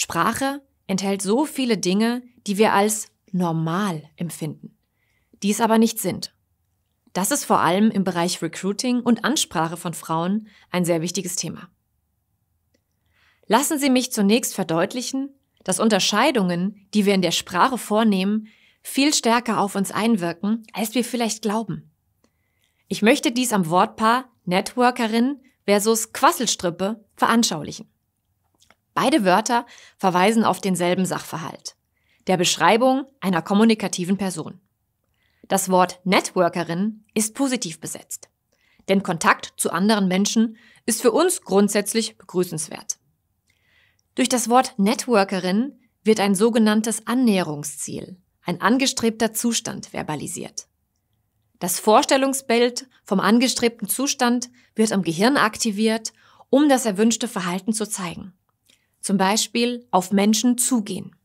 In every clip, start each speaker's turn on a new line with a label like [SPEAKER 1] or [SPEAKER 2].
[SPEAKER 1] Sprache enthält so viele Dinge, die wir als normal empfinden, die es aber nicht sind. Das ist vor allem im Bereich Recruiting und Ansprache von Frauen ein sehr wichtiges Thema. Lassen Sie mich zunächst verdeutlichen, dass Unterscheidungen, die wir in der Sprache vornehmen, viel stärker auf uns einwirken, als wir vielleicht glauben. Ich möchte dies am Wortpaar Networkerin versus Quasselstrippe veranschaulichen. Beide Wörter verweisen auf denselben Sachverhalt, der Beschreibung einer kommunikativen Person. Das Wort Networkerin ist positiv besetzt, denn Kontakt zu anderen Menschen ist für uns grundsätzlich begrüßenswert. Durch das Wort Networkerin wird ein sogenanntes Annäherungsziel, ein angestrebter Zustand verbalisiert. Das Vorstellungsbild vom angestrebten Zustand wird im Gehirn aktiviert, um das erwünschte Verhalten zu zeigen zum Beispiel auf Menschen zugehen.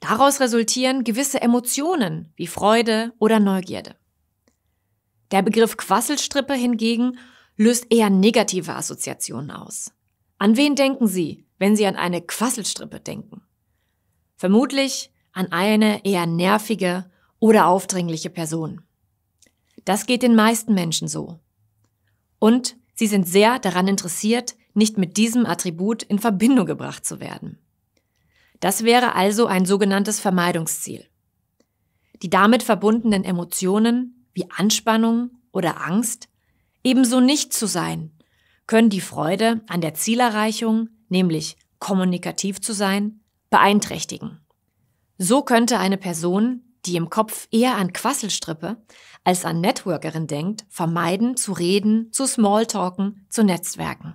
[SPEAKER 1] Daraus resultieren gewisse Emotionen wie Freude oder Neugierde. Der Begriff Quasselstrippe hingegen löst eher negative Assoziationen aus. An wen denken Sie, wenn Sie an eine Quasselstrippe denken? Vermutlich an eine eher nervige oder aufdringliche Person. Das geht den meisten Menschen so. Und sie sind sehr daran interessiert, nicht mit diesem Attribut in Verbindung gebracht zu werden. Das wäre also ein sogenanntes Vermeidungsziel. Die damit verbundenen Emotionen wie Anspannung oder Angst ebenso nicht zu sein, können die Freude an der Zielerreichung, nämlich kommunikativ zu sein, beeinträchtigen. So könnte eine Person, die im Kopf eher an Quasselstrippe als an Networkerin denkt, vermeiden zu reden, zu Smalltalken, zu Netzwerken.